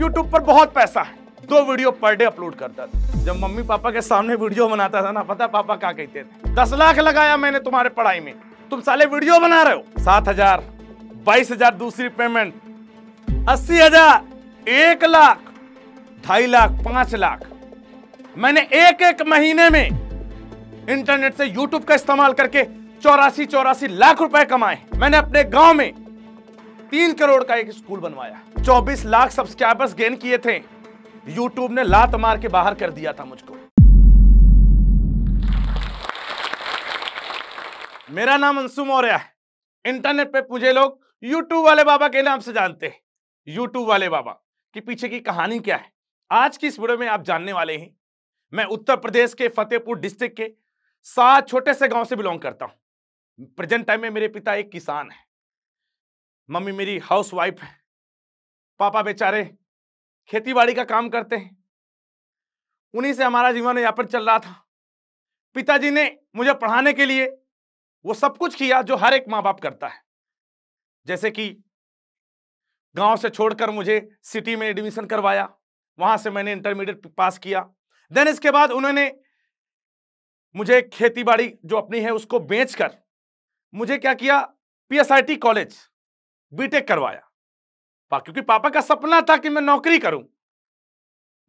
YouTube पर बहुत पैसा है दो वीडियो पर डे अपलोड करता था जब मम्मी पापा के सामने वीडियो बनाता था ना पता पापा क्या कहते थे दस लाख लगाया मैंने तुम्हारे पढ़ाई में तुम साले वीडियो बना रहे हो सात हजार बाईस हजार दूसरी पेमेंट अस्सी हजार एक लाख ढाई लाख पांच लाख मैंने एक एक महीने में इंटरनेट से यूट्यूब का इस्तेमाल करके चौरासी चौरासी लाख रुपए कमाए मैंने अपने गांव में तीन करोड़ का एक स्कूल बनवाया 24 लाख सब्सक्राइबर्स गेन किए थे यूट्यूब ने लात मार के बाहर कर दिया था मुझको मेरा नाम अंशु मौर्य है इंटरनेट पे मुझे लोग यूट्यूब वाले बाबा के नाम से जानते हैं यूट्यूब वाले बाबा के पीछे की कहानी क्या है आज की इस वीडियो में आप जानने वाले हैं मैं उत्तर प्रदेश के फतेहपुर डिस्ट्रिक्ट के सात छोटे से गांव से बिलोंग करता हूं प्रेजेंट टाइम में मेरे पिता एक किसान है मम्मी मेरी हाउस वाइफ है पापा बेचारे खेती बाड़ी का काम करते हैं उन्हीं से हमारा जीवन यहाँ पर चल रहा था पिताजी ने मुझे पढ़ाने के लिए वो सब कुछ किया जो हर एक माँ बाप करता है जैसे कि गांव से छोड़कर मुझे सिटी में एडमिशन करवाया वहां से मैंने इंटरमीडिएट पास किया देन इसके बाद उन्होंने मुझे खेती बाड़ी जो अपनी है उसको बेचकर मुझे क्या किया पीएसआईटी कॉलेज बीटेक करवाया पा, क्योंकि पापा का सपना था कि मैं नौकरी करूं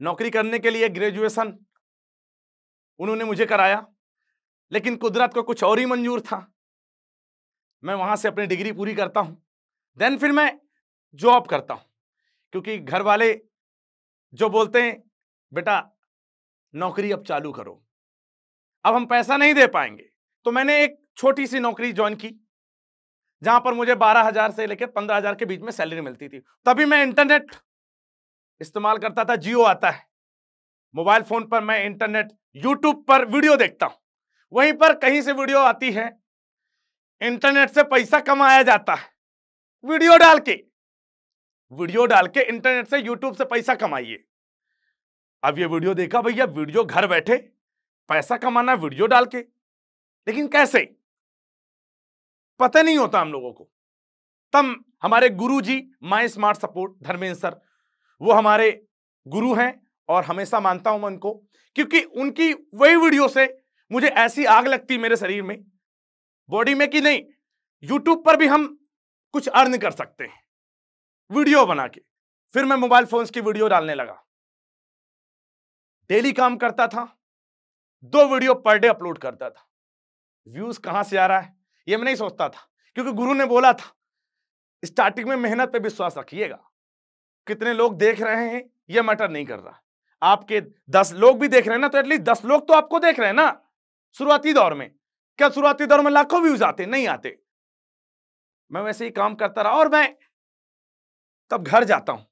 नौकरी करने के लिए ग्रेजुएशन उन्होंने मुझे कराया लेकिन कुदरत को कुछ और ही मंजूर था मैं वहां से अपनी डिग्री पूरी करता हूं देन फिर मैं जॉब करता हूं क्योंकि घर वाले जो बोलते हैं बेटा नौकरी अब चालू करो अब हम पैसा नहीं दे पाएंगे तो मैंने एक छोटी सी नौकरी ज्वाइन की जहां पर मुझे बारह हजार से लेकर पंद्रह हजार के बीच में सैलरी मिलती थी तभी मैं इंटरनेट इस्तेमाल करता था जियो आता है मोबाइल फोन पर मैं इंटरनेट यूट्यूब पर वीडियो देखता हूं वहीं पर कहीं से वीडियो आती है इंटरनेट से पैसा कमाया जाता है वीडियो डाल के वीडियो डाल के इंटरनेट से यूट्यूब से पैसा कमाइए अब ये वीडियो देखा भैया वीडियो घर बैठे पैसा कमाना वीडियो डाल के लेकिन कैसे पता नहीं होता हम लोगों को तब हमारे गुरु जी my smart support Dharmendra sir वो हमारे गुरु हैं और हमेशा मानता हूं मैं उनको क्योंकि उनकी वही वीडियो से मुझे ऐसी आग लगती मेरे शरीर में बॉडी में कि नहीं यूट्यूब पर भी हम कुछ अर्न कर सकते हैं वीडियो बना के फिर मैं मोबाइल फोन्स की वीडियो डालने लगा डेली काम करता था दो वीडियो पर डे अपलोड करता था व्यूज कहां से आ रहा है ये मैं नहीं सोचता था क्योंकि गुरु ने बोला था स्टार्टिंग में मेहनत पे विश्वास रखिएगा कितने लोग देख रहे हैं ये मैटर नहीं कर रहा आपके दस लोग भी देख रहे हैं ना तो एटलीस्ट दस लोग तो आपको देख रहे हैं ना शुरुआती दौर में क्या शुरुआती दौर में लाखों व्यूज आते नहीं आते मैं वैसे ही काम करता रहा और मैं तब घर जाता हूँ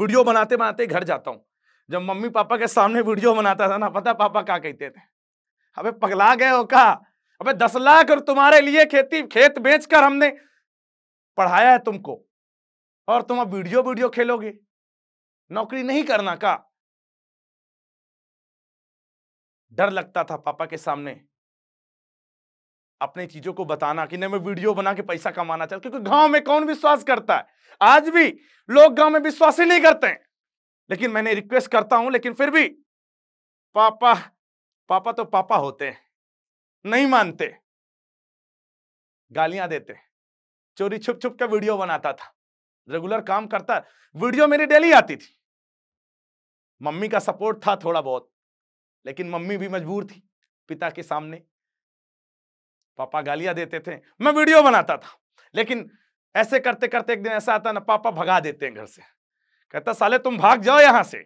वीडियो बनाते बनाते घर जाता हूँ जब मम्मी पापा के सामने वीडियो बनाता था ना पता पापा क्या कहते थे अबे पगला गए हो का अबे दस लाख और तुम्हारे लिए खेती खेत बेचकर हमने पढ़ाया है तुमको और तुम अब वीडियो वीडियो खेलोगे नौकरी नहीं करना का डर लगता था पापा के सामने अपनी चीजों को बताना कि नहीं मैं वीडियो बना के पैसा कमाना चाहता क्योंकि गांव में कौन विश्वास करता है आज भी लोग गांव में विश्वास ही नहीं करते लेकिन मैंने रिक्वेस्ट करता हूं लेकिन फिर भी पापा पापा तो पापा होते हैं नहीं मानते गालियां देते चोरी छुप छुप के वीडियो बनाता था रेगुलर काम करता वीडियो मेरी डेली आती थी मम्मी का सपोर्ट था थोड़ा बहुत लेकिन मम्मी भी मजबूर थी पिता के सामने पापा गालियां देते थे मैं वीडियो बनाता था लेकिन ऐसे करते करते एक दिन ऐसा आता ना पापा भगा देते हैं घर से कहता साले तुम भाग जाओ यहां से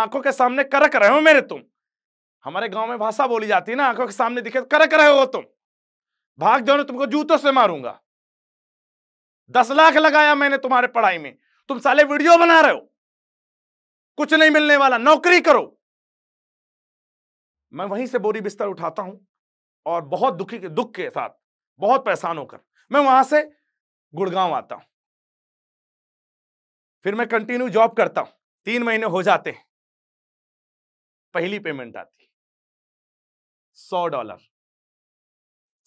आंखों के सामने करक रहे हो मेरे तुम हमारे गांव में भाषा बोली जाती है ना आंखों के सामने दिखे तो कर रहे हो तुम भाग जाओ तुमको जूतों से मारूंगा दस लाख लगाया मैंने तुम्हारे पढ़ाई में तुम साले वीडियो बना रहे हो कुछ नहीं मिलने वाला नौकरी करो मैं वहीं से बोरी बिस्तर उठाता हूं और बहुत दुखी के दुख के साथ बहुत परेशान होकर मैं वहां से गुड़गांव आता हूं फिर मैं कंटिन्यू जॉब करता हूं तीन महीने हो जाते हैं पहली पेमेंट आती सौ डॉलर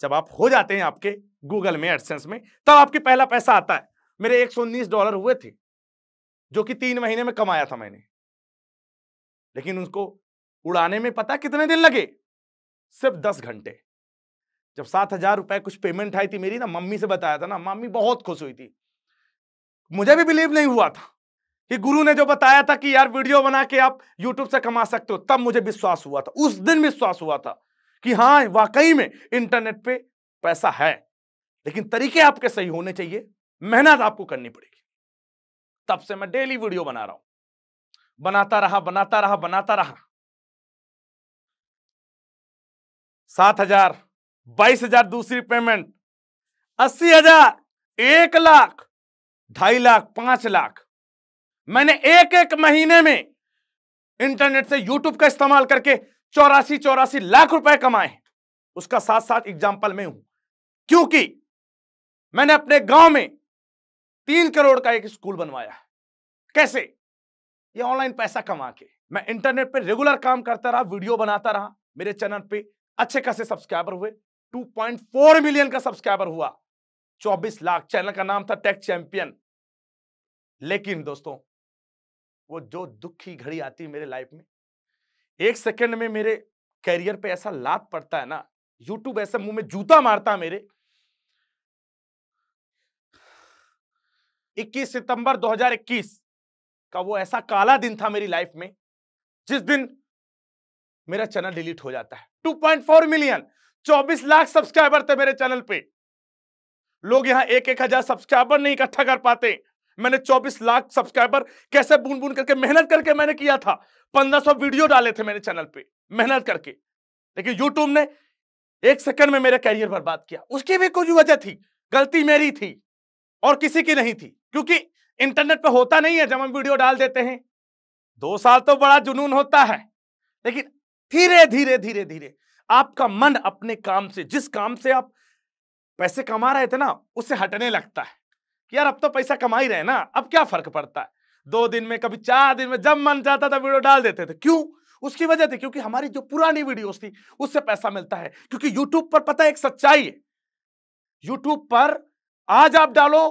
जब आप हो जाते हैं आपके गूगल में एडसेंस में तब आपके पहला पैसा आता है मेरे एक डॉलर हुए थे जो कि तीन महीने में कमाया था मैंने लेकिन उसको उड़ाने में पता कितने दिन लगे सिर्फ दस घंटे जब सात हजार रुपए कुछ पेमेंट आई थी मेरी ना मम्मी से बताया था ना मम्मी बहुत खुश हुई थी मुझे भी बिलीव नहीं हुआ था कि गुरु ने जो बताया था कि यार वीडियो बना के आप यूट्यूब से कमा सकते हो तब मुझे विश्वास हुआ था उस दिन विश्वास हुआ था कि हाँ वाकई में इंटरनेट पे पैसा है लेकिन तरीके आपके सही होने चाहिए मेहनत आपको करनी पड़ेगी तब से मैं डेली वीडियो बना रहा हूं बनाता रहा बनाता रहा बनाता रहा सात हजार बाईस हजार दूसरी पेमेंट अस्सी हजार एक लाख ढाई लाख पांच लाख मैंने एक एक महीने में इंटरनेट से यूट्यूब का इस्तेमाल करके चौरासी चौरासी लाख रुपए कमाए उसका साथ साथ एग्जाम्पल में हूं क्योंकि मैंने अपने गांव में तीन करोड़ का एक स्कूल बनवाया कैसे ये ऑनलाइन पैसा कमा के मैं इंटरनेट पे रेगुलर काम करता रहा वीडियो बनाता रहा मेरे चैनल पे अच्छे खासे सब्सक्राइबर हुए 2.4 मिलियन का सब्सक्राइबर हुआ 24 लाख चैनल का नाम था टेक चैंपियन लेकिन दोस्तों वो जो दुखी घड़ी आती है मेरे लाइफ में एक सेकंड में मेरे कैरियर पे ऐसा लात पड़ता है ना यूट्यूब ऐसे मुंह में जूता मारता है मेरे 21 सितंबर 2021 का वो ऐसा काला दिन था मेरी लाइफ में जिस दिन मेरा चैनल डिलीट हो जाता है 2.4 मिलियन 24 लाख सब्सक्राइबर थे मेरे चैनल पे लोग यहां एक एक हजार सब्सक्राइबर नहीं इकट्ठा कर पाते मैंने 24 लाख सब्सक्राइबर कैसे बूंद बूंद करके मेहनत करके मैंने किया था 1500 वीडियो डाले थे मेरे चैनल पे मेहनत करके लेकिन यूट्यूब ने एक सेकंड में मेरा कैरियर बर्बाद किया उसकी भी कुछ वजह थी गलती मेरी थी और किसी की नहीं थी क्योंकि इंटरनेट पर होता नहीं है जब हम वीडियो डाल देते हैं दो साल तो बड़ा जुनून होता है लेकिन धीरे धीरे धीरे धीरे आपका मन अपने काम से जिस काम से आप पैसे कमा रहे थे ना उससे हटने लगता है कि यार अब तो पैसा कमा ही रहे ना अब क्या फर्क पड़ता है दो दिन में कभी चार दिन में जब मन चाहता था वीडियो डाल देते थे क्यों उसकी वजह थी क्योंकि हमारी जो पुरानी वीडियोस थी उससे पैसा मिलता है क्योंकि यूट्यूब पर पता है एक सच्चाई है यूट्यूब पर आज आप डालो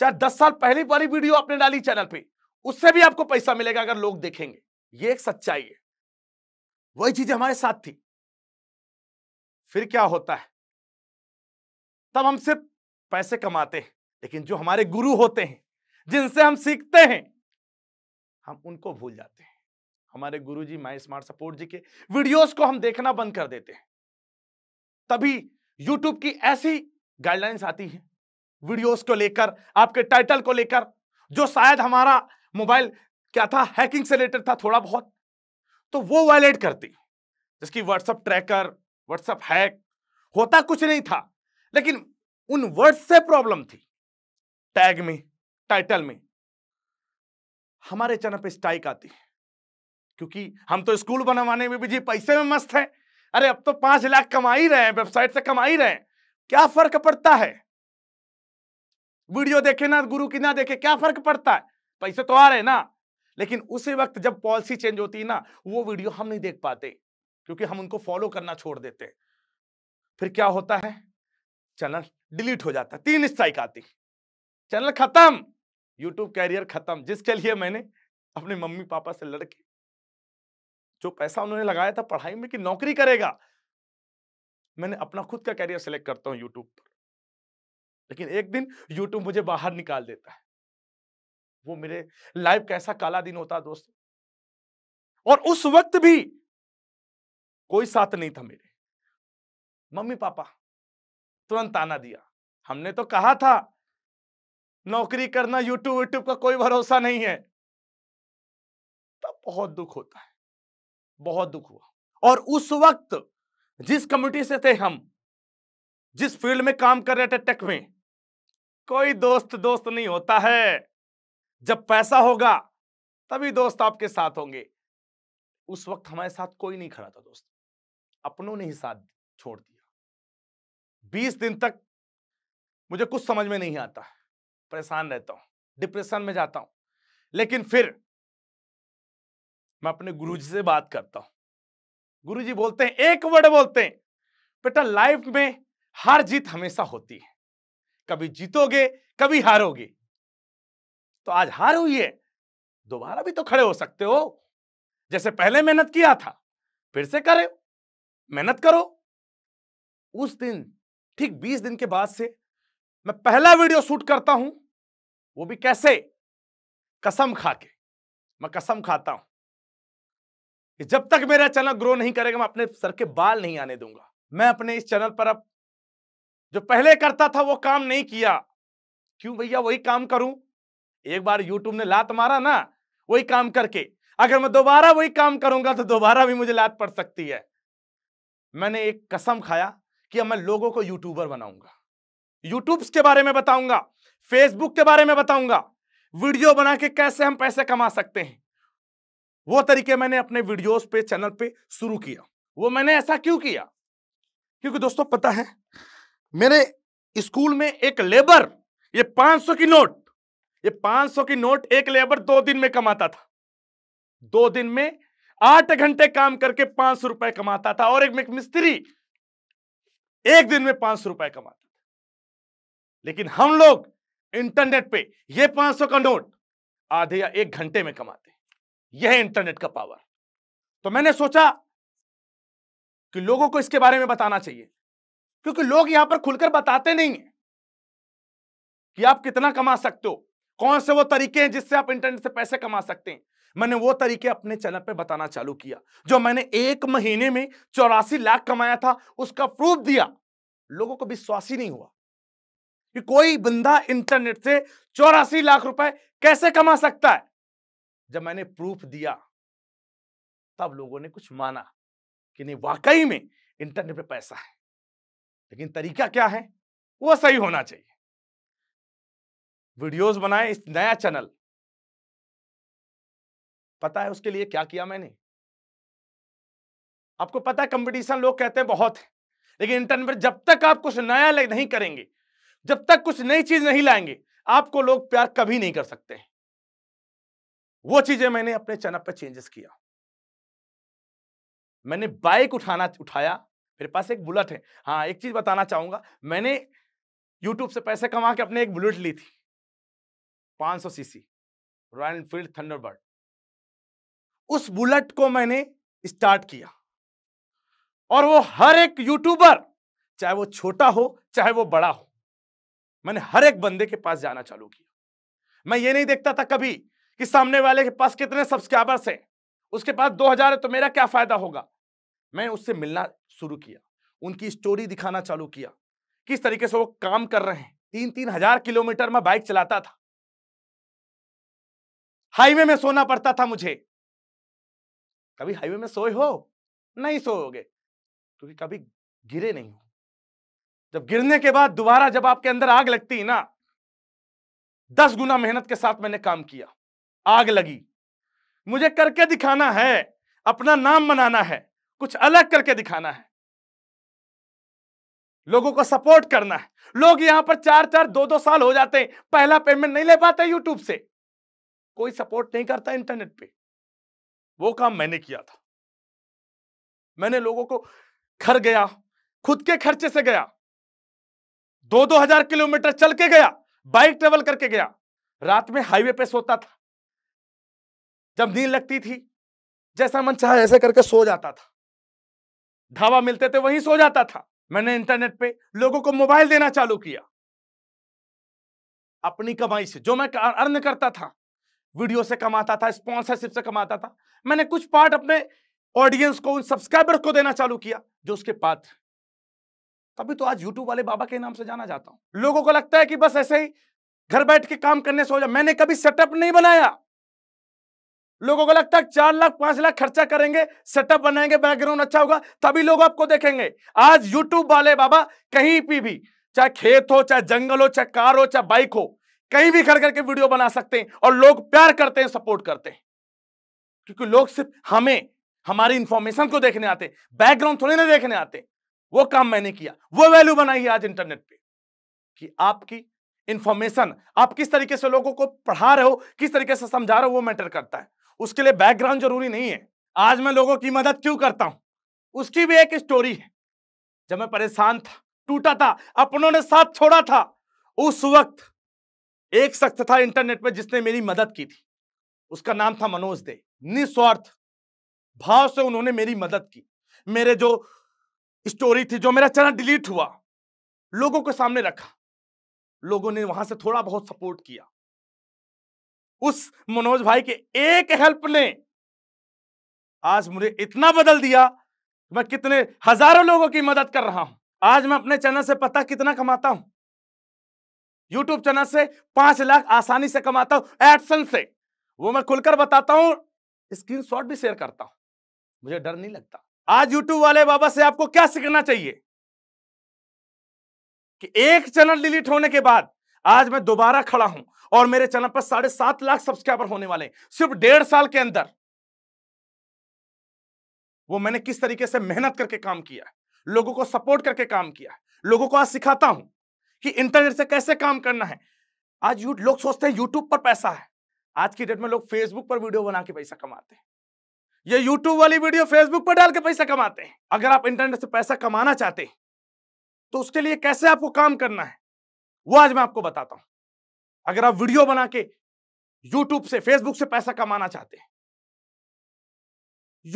चाहे दस साल पहले वाली वीडियो आपने डाली चैनल पे उससे भी आपको पैसा मिलेगा अगर लोग देखेंगे ये एक सच्चाई है वही चीज हमारे साथ थी फिर क्या होता है तब हम सिर्फ पैसे कमाते हैं लेकिन जो हमारे गुरु होते हैं जिनसे हम सीखते हैं हम उनको भूल जाते हैं हमारे गुरु जी माई स्मार्ट सपोर्ट जी के वीडियोस को हम देखना बंद कर देते हैं तभी यूट्यूब की ऐसी गाइडलाइंस आती है वीडियोस को लेकर आपके टाइटल को लेकर जो शायद हमारा मोबाइल क्या था हैकिंग से रिलेटेड था थोड़ा बहुत तो वो वायलेट करती जिसकी व्हाट्सअप ट्रैकर व्हाट्सएप हैक होता कुछ नहीं था लेकिन उन वर्ड्स से प्रॉब्लम थी टैग में टाइटल में हमारे चैनल पे स्ट्राइक आती है क्योंकि हम तो स्कूल बनवाने में भी जी पैसे में मस्त हैं अरे अब तो पांच लाख कमा ही रहे हैं वेबसाइट से कमा ही रहे हैं क्या फर्क पड़ता है वीडियो देखे ना गुरु की ना देखे क्या फर्क पड़ता है पैसे तो आ रहे ना लेकिन उसी वक्त जब पॉलिसी चेंज होती है ना वो वीडियो हम नहीं देख पाते क्योंकि हम उनको फॉलो करना छोड़ देते फिर क्या होता है चैनल डिलीट हो जाता है तीन स्ट्राइक आती है चैनल खत्म यूट्यूब कैरियर खत्म जिसके लिए मैंने अपने मम्मी पापा से लड़के जो पैसा उन्होंने लगाया था पढ़ाई में कि नौकरी करेगा मैंने अपना खुद का कैरियर सेलेक्ट करता हूँ यूट्यूब पर लेकिन एक दिन यूट्यूब मुझे बाहर निकाल देता है वो मेरे लाइफ का ऐसा काला दिन होता दोस्तों और उस वक्त भी कोई साथ नहीं था मेरे मम्मी पापा तुरंत आना दिया हमने तो कहा था नौकरी करना यूट्यूब यूट्यूब का कोई भरोसा नहीं है तब बहुत दुख होता है बहुत दुख हुआ और उस वक्त जिस कम्युनिटी से थे हम जिस फील्ड में काम कर रहे थे टेक में कोई दोस्त दोस्त नहीं होता है जब पैसा होगा तभी दोस्त आपके साथ होंगे उस वक्त हमारे साथ कोई नहीं खड़ा था दोस्त अपनों ने ही साथ छोड़ दिया बीस दिन तक मुझे कुछ समझ में नहीं आता परेशान रहता हूं डिप्रेशन में जाता हूं लेकिन फिर मैं अपने गुरुजी से बात करता हूँ गुरुजी बोलते हैं एक वर्ड बोलते हैं बेटा लाइफ में हार जीत हमेशा होती है कभी जीतोगे कभी हारोगे तो आज हार हुई है दोबारा भी तो खड़े हो सकते हो जैसे पहले मेहनत किया था फिर से करे मेहनत करो उस दिन ठीक 20 दिन के बाद से मैं पहला वीडियो शूट करता हूं वो भी कैसे कसम खा के मैं कसम खाता हूं कि जब तक मेरा चैनल ग्रो नहीं करेगा मैं अपने सर के बाल नहीं आने दूंगा मैं अपने इस चैनल पर अब जो पहले करता था वो काम नहीं किया क्यों भैया वही काम करूं एक बार यूट्यूब ने लात मारा ना वही काम करके अगर मैं दोबारा वही काम करूंगा तो दोबारा भी मुझे लात पड़ सकती है मैंने एक कसम खाया कि अब मैं लोगों को यूट्यूबर बनाऊंगा यूट्यूब के बारे में बताऊंगा फेसबुक के बारे में बताऊंगा वीडियो बना के कैसे हम पैसे कमा सकते हैं वो तरीके मैंने अपने वीडियोस पे चैनल पे शुरू किया वो मैंने ऐसा क्यों किया क्योंकि दोस्तों पता है मेरे स्कूल में एक लेबर ये 500 की नोट ये 500 की नोट एक लेबर दो दिन में कमाता था दो दिन में आठ घंटे काम करके पांच सौ रुपए कमाता था और एक मिस्त्री एक दिन में पांच सौ रुपए कमाता लेकिन हम लोग इंटरनेट पे ये 500 का नोट आधे या एक घंटे में कमाते यह है इंटरनेट का पावर तो मैंने सोचा कि लोगों को इसके बारे में बताना चाहिए क्योंकि लोग यहां पर खुलकर बताते नहीं है कि आप कितना कमा सकते हो कौन से वो तरीके हैं जिससे आप इंटरनेट से पैसे कमा सकते हैं मैंने वो तरीके अपने चैनल पे बताना चालू किया जो मैंने एक महीने में चौरासी लाख कमाया था उसका प्रूफ दिया लोगों को विश्वास ही नहीं हुआ कि कोई बंदा इंटरनेट से चौरासी लाख रुपए कैसे कमा सकता है जब मैंने प्रूफ दिया तब लोगों ने कुछ माना कि नहीं वाकई में इंटरनेट पे पैसा है लेकिन तरीका क्या है वो सही होना चाहिए वीडियोस बनाए इस नया चैनल पता है उसके लिए क्या किया मैंने आपको पता है कंपटीशन लोग कहते हैं बहुत है लेकिन इंटरनेट पर जब तक आप कुछ नया नहीं करेंगे जब तक कुछ नई चीज नहीं लाएंगे आपको लोग प्यार कभी नहीं कर सकते हैं वो चीजें मैंने अपने चैनल पर चेंजेस किया मैंने बाइक उठाना उठाया मेरे पास एक बुलेट है हाँ एक चीज बताना चाहूंगा मैंने यूट्यूब से पैसे कमा के अपने एक बुलेट ली थी 500 सीसी रॉयल एनफील्ड थंडरबर्ड उस बुलेट को मैंने स्टार्ट किया और वो हर एक यूट्यूबर चाहे वो छोटा हो चाहे वो बड़ा हो मैंने हर एक बंदे के पास जाना चालू किया मैं ये नहीं देखता था कभी कि सामने वाले के पास कितने सब्सक्राइबर्स हैं उसके पास दो हजार है तो मेरा क्या फायदा होगा मैं उससे मिलना शुरू किया उनकी स्टोरी दिखाना चालू किया किस तरीके से वो काम कर रहे हैं तीन तीन हजार किलोमीटर में बाइक चलाता था हाईवे में सोना पड़ता था मुझे कभी हाईवे में सोए हो नहीं सोओगे क्योंकि कभी गिरे नहीं हो जब गिरने के बाद दोबारा जब आपके अंदर आग लगती ना दस गुना मेहनत के साथ मैंने काम किया आग लगी मुझे करके दिखाना है अपना नाम बनाना है कुछ अलग करके दिखाना है लोगों को सपोर्ट करना है लोग यहां पर चार चार दो दो साल हो जाते हैं पहला पेमेंट नहीं ले पाते यूट्यूब से कोई सपोर्ट नहीं करता इंटरनेट पे वो काम मैंने किया था मैंने लोगों को घर गया खुद के खर्चे से गया दो दो हजार किलोमीटर चल के गया बाइक ट्रेवल करके गया रात में हाईवे पे सोता था जब नींद लगती थी जैसा मन चाहे ऐसे करके सो जाता था धावा मिलते थे वहीं सो जाता था मैंने इंटरनेट पे लोगों को मोबाइल देना चालू किया अपनी कमाई से जो मैं अर्न करता था वीडियो से कमाता था स्पॉन्सरशिप से कमाता था मैंने कुछ पार्ट अपने ऑडियंस को उन सब्सक्राइबर्स को देना चालू किया जो उसके पात्र तभी तो आज यूट्यूब वाले बाबा के नाम से जाना जाता हूं लोगों को लगता है कि बस ऐसे ही घर बैठ के काम करने से हो जाए मैंने कभी सेटअप नहीं बनाया लोगों को लगता है चार लाख पांच लाख खर्चा करेंगे सेटअप बनाएंगे बैकग्राउंड अच्छा होगा तभी लोग आपको देखेंगे आज यूट्यूब वाले बाबा कहीं भी भी चाहे खेत हो चाहे जंगल हो चाहे कार हो चाहे बाइक हो कहीं भी खड़ करके वीडियो बना सकते हैं और लोग प्यार करते हैं सपोर्ट करते हैं क्योंकि लोग सिर्फ हमें हमारी इंफॉर्मेशन को देखने आते बैकग्राउंड थोड़ी ना देखने आते वो काम मैंने किया वो वैल्यू बनाई है आज इंटरनेट पे कि आपकी इंफॉर्मेशन आप किस तरीके से लोगों को पढ़ा रहे हो किस तरीके से समझा रहे हो वो मैटर करता है उसके लिए बैकग्राउंड जरूरी नहीं है आज मैं लोगों की मदद क्यों करता हूं उसकी भी एक स्टोरी है जब मैं परेशान था टूटा था अपनों ने साथ छोड़ा था उस वक्त एक शख्स था इंटरनेट पर जिसने मेरी मदद की थी उसका नाम था मनोज दे निस्वार्थ भाव से उन्होंने मेरी मदद की मेरे जो स्टोरी थी जो मेरा चैनल डिलीट हुआ लोगों के सामने रखा लोगों ने वहां से थोड़ा बहुत सपोर्ट किया उस मनोज भाई के एक हेल्प ने आज मुझे इतना बदल दिया मैं कितने हजारों लोगों की मदद कर रहा हूं आज मैं अपने चैनल से पता कितना कमाता हूं यूट्यूब चैनल से पांच लाख आसानी से कमाता हूं एडसन से वो मैं खुलकर बताता हूं स्क्रीन शॉट भी शेयर करता हूं मुझे डर नहीं लगता आज YouTube वाले बाबा से आपको क्या सीखना चाहिए कि एक चैनल डिलीट होने के बाद आज मैं दोबारा खड़ा हूं और मेरे चैनल पर साढ़े सात लाख सब्सक्राइबर होने वाले सिर्फ डेढ़ साल के अंदर वो मैंने किस तरीके से मेहनत करके काम किया लोगों को सपोर्ट करके काम किया लोगों को आज सिखाता हूं कि इंटरनेट से कैसे काम करना है आज लोग सोचते हैं यूट्यूब पर पैसा है आज की डेट में लोग फेसबुक पर वीडियो बना के पैसा कमाते हैं ये YouTube वाली वीडियो Facebook पर डाल के पैसा कमाते हैं अगर आप इंटरनेट से पैसा कमाना चाहते हैं तो उसके लिए कैसे आपको काम करना है वो आज मैं आपको बताता हूं अगर आप वीडियो बना के यूट्यूब से फेसबुक से पैसा कमाना चाहते हैं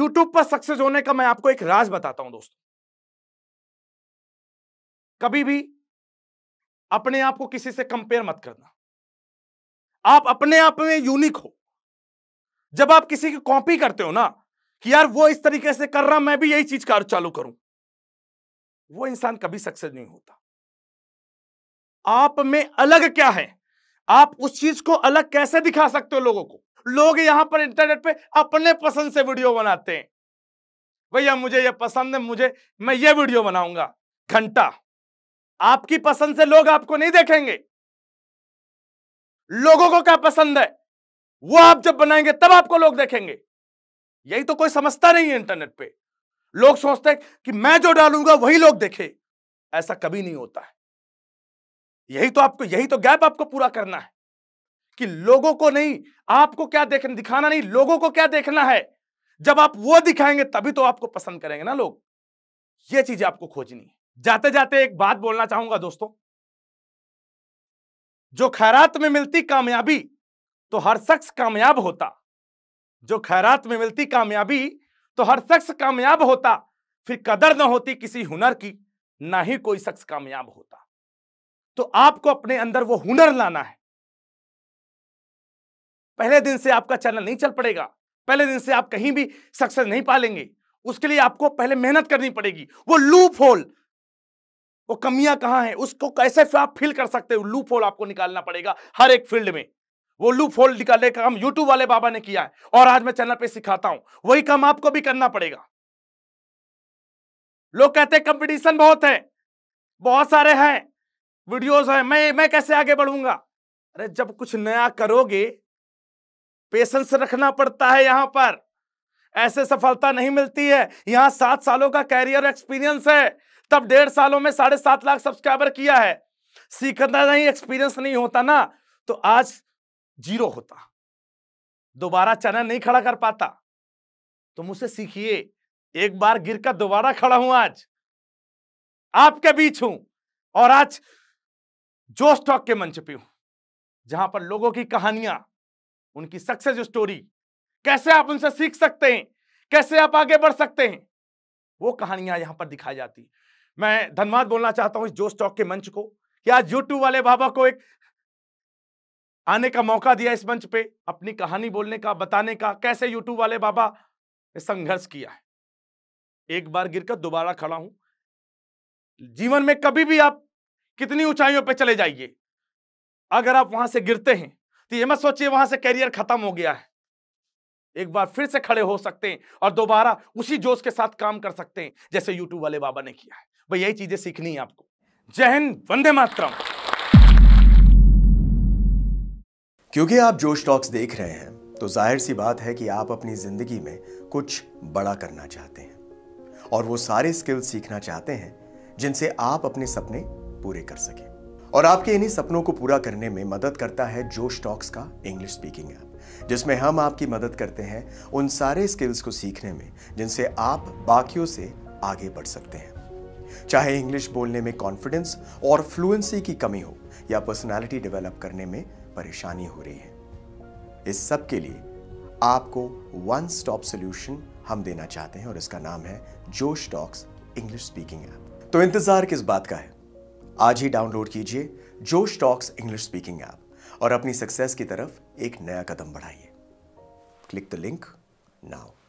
यूट्यूब पर सक्सेस होने का मैं आपको एक राज बताता हूं दोस्तों कभी भी अपने आप को किसी से कंपेयर मत करना आप अपने आप में यूनिक हो जब आप किसी की कॉपी करते हो ना कि यार वो इस तरीके से कर रहा मैं भी यही चीज कार चालू करूं वो इंसान कभी सक्सेस नहीं होता आप में अलग क्या है आप उस चीज को अलग कैसे दिखा सकते हो लोगों को लोग यहां पर इंटरनेट पे अपने पसंद से वीडियो बनाते हैं भैया मुझे ये पसंद है मुझे मैं ये वीडियो बनाऊंगा घंटा आपकी पसंद से लोग आपको नहीं देखेंगे लोगों को क्या पसंद है वो आप जब बनाएंगे तब आपको लोग देखेंगे यही तो कोई समझता नहीं है इंटरनेट पे लोग सोचते हैं कि मैं जो डालूंगा वही लोग देखे ऐसा कभी नहीं होता है यही तो आपको यही तो गैप आपको पूरा करना है कि लोगों को नहीं आपको क्या देखना दिखाना नहीं लोगों को क्या देखना है जब आप वो दिखाएंगे तभी तो आपको पसंद करेंगे ना लोग ये चीज आपको खोजनी है जाते जाते एक बात बोलना चाहूंगा दोस्तों जो खैरात में मिलती कामयाबी तो हर शख्स कामयाब होता जो खैरात में मिलती कामयाबी तो हर शख्स कामयाब होता फिर कदर ना होती किसी हुनर की ना ही कोई शख्स कामयाब होता तो आपको अपने अंदर वो हुनर लाना है पहले दिन से आपका चैनल नहीं चल पड़ेगा पहले दिन से आप कहीं भी सक्सेस नहीं पालेंगे उसके लिए आपको पहले मेहनत करनी पड़ेगी वो लूप होल वो कमियां कहां है उसको कैसे आप फिल कर सकते हो लूप होल आपको निकालना पड़ेगा हर एक फील्ड में वो लूप होल्ड निकालने का काम यूट्यूब वाले बाबा ने किया है और आज मैं चैनल पे सिखाता हूं वही काम आपको भी करना पड़ेगा लोग कहते हैं कंपटीशन बहुत है बहुत सारे हैं वीडियोस हैं मैं मैं कैसे आगे बढ़ूंगा अरे जब कुछ नया करोगे पेशेंस रखना पड़ता है यहां पर ऐसे सफलता नहीं मिलती है यहां सात सालों का कैरियर एक्सपीरियंस है तब डेढ़ सालों में साढ़े सात लाख सब्सक्राइबर किया है सीखना नहीं एक्सपीरियंस नहीं होता ना तो आज जीरो होता दोबारा चैनल नहीं खड़ा कर पाता तो मुझसे सीखिए एक बार गिर कर दोबारा खड़ा हूं आज आपके बीच हूं और आज जो स्टॉक के मंच पे हूं जहां पर लोगों की कहानियां उनकी सक्सेस स्टोरी कैसे आप उनसे सीख सकते हैं कैसे आप आगे बढ़ सकते हैं वो कहानियां यहां पर दिखाई जाती मैं धन्यवाद बोलना चाहता हूं इस जो स्टॉक के मंच को कि आज यूट्यूब वाले बाबा को एक आने का मौका दिया इस मंच पे अपनी कहानी बोलने का बताने का कैसे यूट्यूब वाले बाबा ने संघर्ष किया है एक बार गिरकर दोबारा खड़ा हूं जीवन में कभी भी आप कितनी ऊंचाइयों पे चले जाइए अगर आप वहां से गिरते हैं तो ये मत सोचिए वहां से कैरियर खत्म हो गया है एक बार फिर से खड़े हो सकते हैं और दोबारा उसी जोश के साथ काम कर सकते हैं जैसे यूट्यूब वाले बाबा ने किया है भाई यही चीजें सीखनी है आपको जय हिंद वंदे मातरम क्योंकि आप जो स्टॉक्स देख रहे हैं तो जाहिर सी बात है कि आप अपनी ज़िंदगी में कुछ बड़ा करना चाहते हैं और वो सारे स्किल्स सीखना चाहते हैं जिनसे आप अपने सपने पूरे कर सकें और आपके इन्हीं सपनों को पूरा करने में मदद करता है जो स्टॉक्स का इंग्लिश स्पीकिंग ऐप जिसमें हम आपकी मदद करते हैं उन सारे स्किल्स को सीखने में जिनसे आप बाकियों से आगे बढ़ सकते हैं चाहे इंग्लिश बोलने में कॉन्फिडेंस और फ्लुएंसी की कमी हो या पर्सनालिटी डेवलप करने में परेशानी हो रही है इस सब के लिए आपको वन स्टॉप सोल्यूशन हम देना चाहते हैं और इसका नाम है जोश टॉक्स इंग्लिश स्पीकिंग ऐप तो इंतजार किस बात का है आज ही डाउनलोड कीजिए जोश टॉक्स इंग्लिश स्पीकिंग ऐप और अपनी सक्सेस की तरफ एक नया कदम बढ़ाइए क्लिक द लिंक नाउ